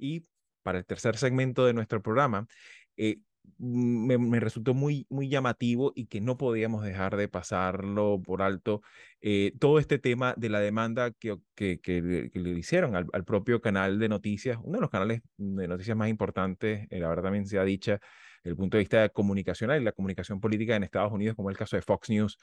Y para el tercer segmento de nuestro programa, eh, me, resultó muy, muy llamativo y que no podíamos dejar de pasarlo por alto, eh, todo este tema de la demanda que, que, le, hicieron al, al, propio canal de noticias, uno de los canales de noticias más importantes, eh, la verdad también se ha dicho el punto de vista comunicacional y la comunicación política en Estados Unidos, como el caso de Fox News.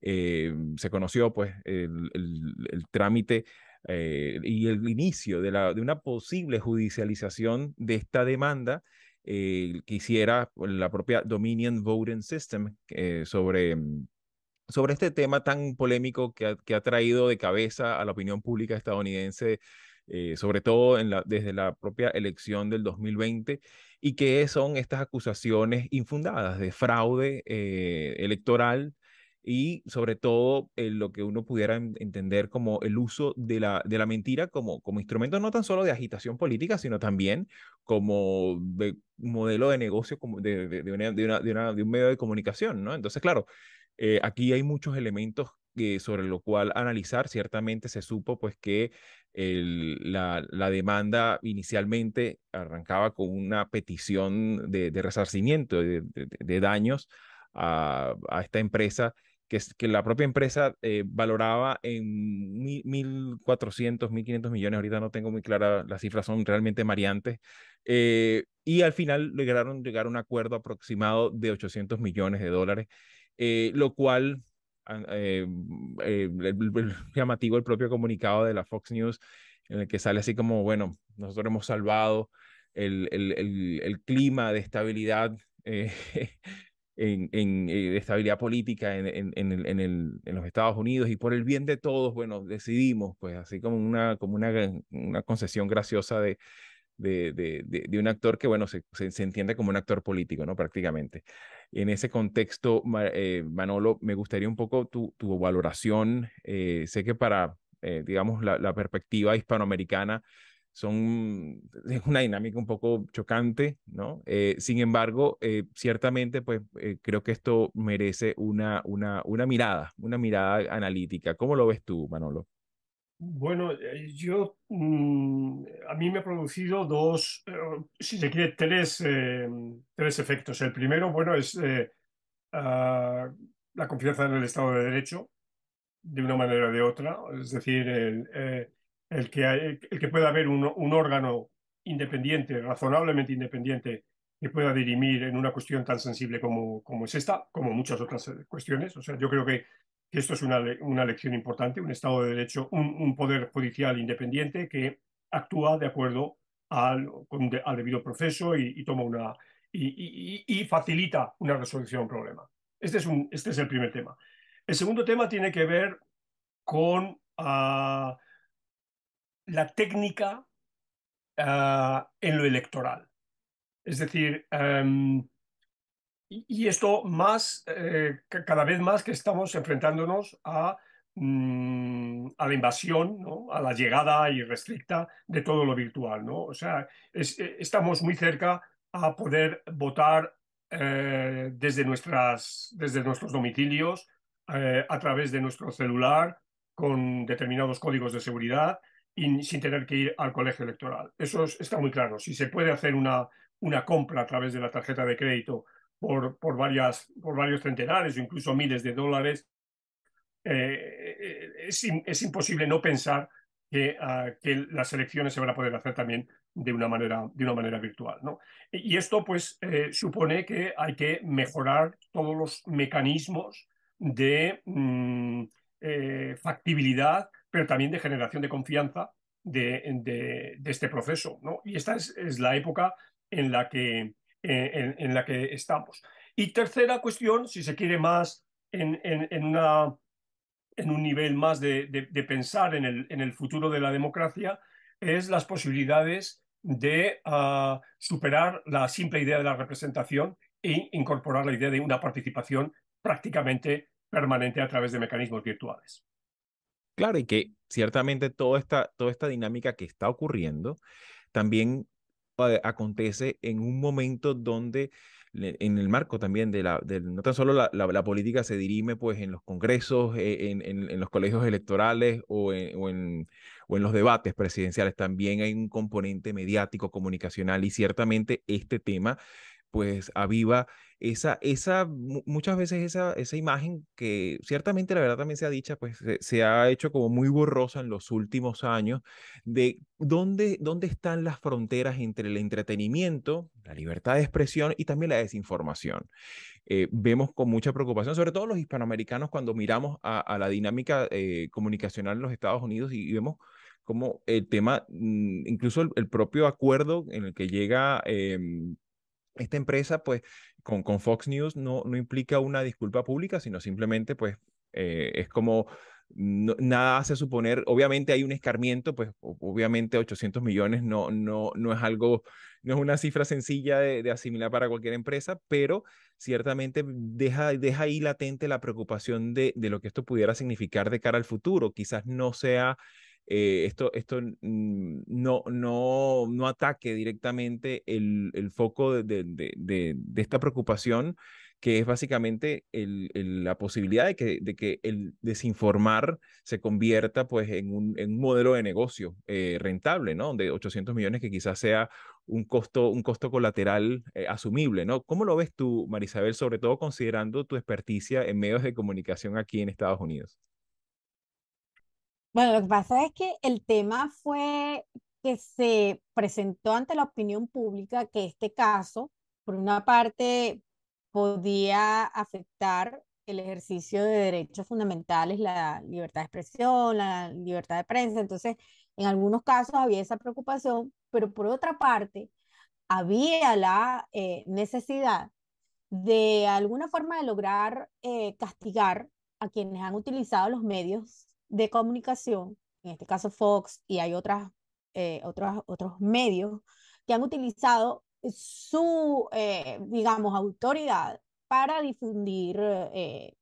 se conoció pues el, el, el, trámite eh, y el inicio de, la, de una posible judicialización de esta demanda eh, que hiciera la propia Dominion Voting System eh, sobre, mm, sobre este tema tan polémico que ha, traído de cabeza a la opinión pública estadounidense. Eh, sobre todo en la, desde la propia elección del 2020, y que son estas acusaciones infundadas de fraude electoral y sobre todo en eh, lo que uno pudiera entender como el uso de la, de la mentira como, como instrumento no tan solo de agitación política, sino también como de modelo de negocio como de, de, una, una, de, un medio de comunicación, ¿no? Entonces, claro, eh, aquí hay muchos elementos que sobre lo cual analizar. Ciertamente se supo pues que el, la, la, demanda inicialmente arrancaba con una petición de, resarcimiento de, daños a, a esta empresa que, que la propia empresa eh, valoraba en 1.400, 1.500 millones, ahorita no tengo muy clara, las cifras son realmente variantes, eh, y al final lograron llegar a un acuerdo aproximado de 800 millones de dólares, eh, lo cual... Ah, llamativo el propio comunicado de la Fox News en el que sale así como, bueno, nosotros hemos salvado el, el, el, clima de estabilidad eh, en, en, eh, estabilidad política en, en, el, el, en, los Estados Unidos y por el bien de todos, bueno, decidimos, pues así como una, como una, una concesión graciosa de, de, de, de, de, un actor que, bueno, se, se, entiende como un actor político, ¿no? Prácticamente. En ese contexto, eh, Manolo, me gustaría un poco tu, tu valoración. Eh, sé que para, eh, digamos, la, la, perspectiva hispanoamericana, son es una dinámica un poco chocante, ¿no? Eh, sin embargo, eh, ciertamente, pues eh, creo que esto merece una, una, una mirada, una mirada analítica. ¿Cómo lo ves tú, Manolo? Bueno, yo mm, a mí me ha producido dos, si se quiere, tres, tres efectos. El primero, bueno, es ah, la confianza en el Estado de Derecho, de una manera o de otra. Es decir, el, el que, el que pueda haber un, órgano independiente, razonablemente independiente, que pueda dirimir en una cuestión tan sensible como, como es esta, como muchas otras eh, cuestiones. O sea, yo creo que, esto es una, una, lección importante, un Estado de Derecho, un, poder judicial independiente que actúa de acuerdo al, al debido proceso y, toma una y, facilita una resolución a un problema. Este es, un, este es el primer tema. El segundo tema tiene que ver con ah, la técnica ah, en lo electoral. Es decir, em, y, esto más, eh, cada vez más que estamos enfrentándonos a, mm, la invasión, a la llegada irrestricta de todo lo virtual. O sea, eh, estamos muy cerca a poder votar eh, desde, nuestras, desde nuestros domicilios, a través de nuestro celular, con determinados códigos de seguridad sin tener que ir al colegio electoral. Eso está muy claro. Si se puede hacer una, una compra a través de la tarjeta de crédito por, por, varias, por varios centenares o incluso miles de dólares, eh, eh, es, es, imposible no pensar que, ah, que, las elecciones se van a poder hacer también de una manera, de una manera virtual. ¿no? Y esto pues eh, supone que hay que mejorar todos los mecanismos de mm, factibilidad, pero también de generación de confianza de, este proceso. ¿no? Y esta es, la época en la, que, eh, en, la que estamos. Y tercera cuestión, si se quiere más en, en, un nivel más de, pensar en el, futuro de la democracia, es las posibilidades de ah, superar la simple idea de la representación e incorporar la idea de una participación prácticamente permanente a través de mecanismos virtuales. Claro, y que ciertamente toda esta, toda esta dinámica que está ocurriendo también eh, acontece en un momento donde en el marco también de la, no tan solo la, política se dirime pues en los congresos, eh, en, los colegios electorales o o, o en, los debates presidenciales, también hay un componente mediático, comunicacional y ciertamente este tema pues aviva esa, esa, muchas veces esa, esa imagen que ciertamente la verdad también se ha dicho pues se, ha hecho como muy borrosa en los últimos años de dónde, dónde están las fronteras entre el entretenimiento, la libertad de expresión y también la desinformación. Eh, vemos con mucha preocupación, sobre todo los hispanoamericanos, cuando miramos a, la dinámica eh, comunicacional en los Estados Unidos y, vemos como el tema, mm, incluso el, propio acuerdo en el que llega em, esta empresa, pues, con, con Fox News no, no implica una disculpa pública, sino simplemente, pues, eh, es como nada hace suponer, obviamente hay un escarmiento, pues obviamente 800 millones no, no, no es algo, no es una cifra sencilla de, de, asimilar para cualquier empresa, pero ciertamente deja, deja ahí latente la preocupación de, de lo que esto pudiera significar de cara al futuro. Quizás no sea eh, esto, esto no, ataque directamente el, foco de, esta preocupación, que es básicamente la posibilidad de que, el desinformar se convierta pues, en, un, modelo de negocio eh, rentable, ¿no? de 800 millones que quizás sea un costo, un costo colateral eh, asumible. ¿no? ¿Cómo lo ves tú, Marisabel, sobre todo considerando tu experticia en medios de comunicación aquí en Estados Unidos? Bueno, lo que pasa es que el tema fue que se presentó ante la opinión pública que este caso, por una parte, podía afectar el ejercicio de derechos fundamentales, la libertad de expresión, la libertad de prensa. Entonces, en algunos casos había esa preocupación, pero por otra parte, había la eh, necesidad de alguna forma de lograr eh, castigar a quienes han utilizado los medios de comunicación, en este caso Fox y hay otras, eh, otros, otros medios que han utilizado su, eh, digamos, autoridad para difundir eh,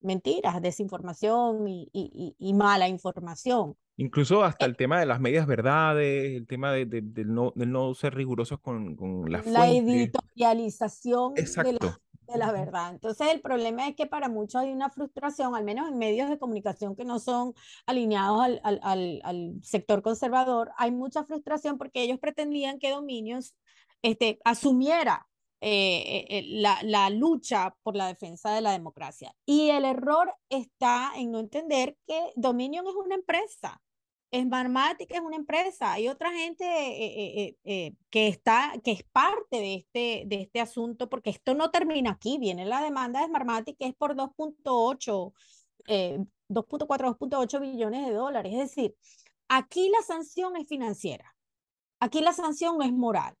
mentiras, desinformación y, mala información. Incluso hasta el tema de las medias verdades, el tema de, no, ser rigurosos con, la editorialización Exacto la verdad. Entonces, el problema es que para muchos hay una frustración, al menos en medios de comunicación que no son alineados al, sector conservador, hay mucha frustración porque ellos pretendían que Dominion este, asumiera eh, eh, eh, la, la, lucha por la defensa de la democracia. Y el error está en no entender que Dominion es una empresa Smartmatic es una empresa, hay otra gente eh, eh, eh, que, está, que es parte de este, de este asunto, porque esto no termina aquí, viene la demanda de Smartmatic que es por 2.8, 2.4, 2.8 billones de dólares. Es decir, aquí la sanción es financiera, aquí la sanción es moral.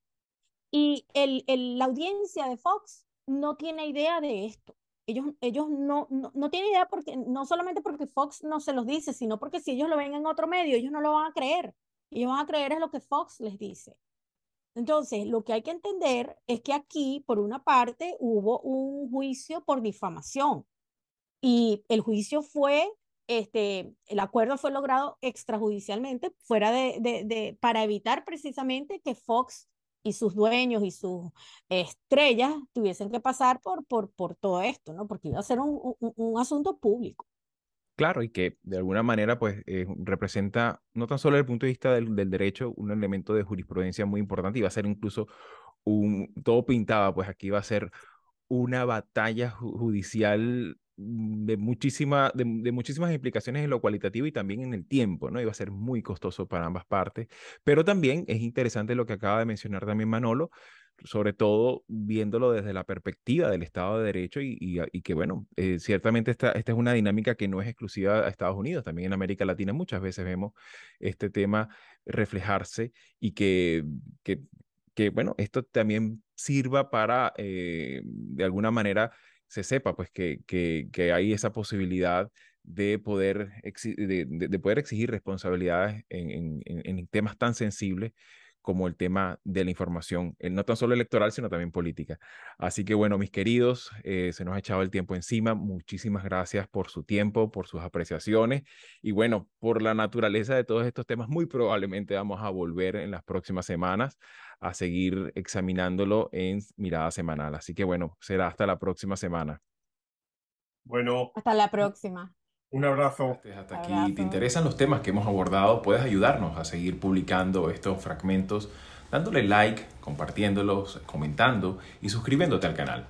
Y el, la audiencia de Fox no tiene idea de esto ellos, ellos no, no, tienen idea porque, no solamente porque Fox no se los dice, sino porque si ellos lo ven en otro medio, ellos no lo van a creer. Ellos van a creer es lo que Fox les dice. Entonces, lo que hay que entender es que aquí, por una parte, hubo un juicio por difamación y el juicio fue, este, el acuerdo fue logrado extrajudicialmente, fuera de, de para evitar precisamente que Fox y sus dueños y sus estrellas tuviesen que pasar por, por, por todo esto, ¿no? Porque iba a ser un, asunto público. Claro, y que de alguna manera pues eh, representa no tan solo desde el punto de vista del, derecho un elemento de jurisprudencia muy importante y va a ser incluso un, todo pintaba, pues aquí va a ser una batalla judicial de, de, muchísimas implicaciones en lo cualitativo y también en el tiempo, ¿no? Iba a ser muy costoso para ambas partes. Pero también es interesante lo que acaba de mencionar también Manolo, sobre todo viéndolo desde la perspectiva del Estado de Derecho y, que, bueno, eh, ciertamente esta, esta es una dinámica que no es exclusiva a Estados Unidos, también en América Latina muchas veces vemos este tema reflejarse y que, que, que bueno, esto también sirva para, eh, de alguna manera, se sepa pues que, hay esa posibilidad de poder, de, poder exigir responsabilidades en, en temas tan sensibles como el tema de la información, eh, no tan solo electoral, sino también política. Así que bueno, mis queridos, eh, se nos ha echado el tiempo encima. Muchísimas gracias por su tiempo, por sus apreciaciones y bueno, por la naturaleza de todos estos temas, muy probablemente vamos a volver en las próximas semanas a seguir examinándolo en mirada semanal. Así que bueno, será hasta la próxima semana. Bueno. Hasta la próxima. Un abrazo. Hasta aquí. ¿Te interesan los temas que hemos abordado? Puedes ayudarnos a seguir publicando estos fragmentos dándole like, compartiéndolos, comentando y suscribiéndote al canal.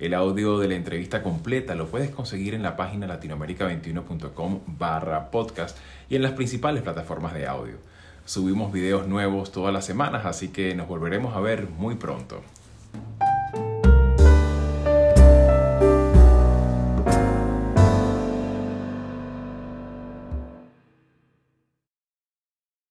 El audio de la entrevista completa lo puedes conseguir en la página latinoamerica21.com barra podcast y en las principales plataformas de audio. Subimos videos nuevos todas las semanas, así que nos volveremos a ver muy pronto.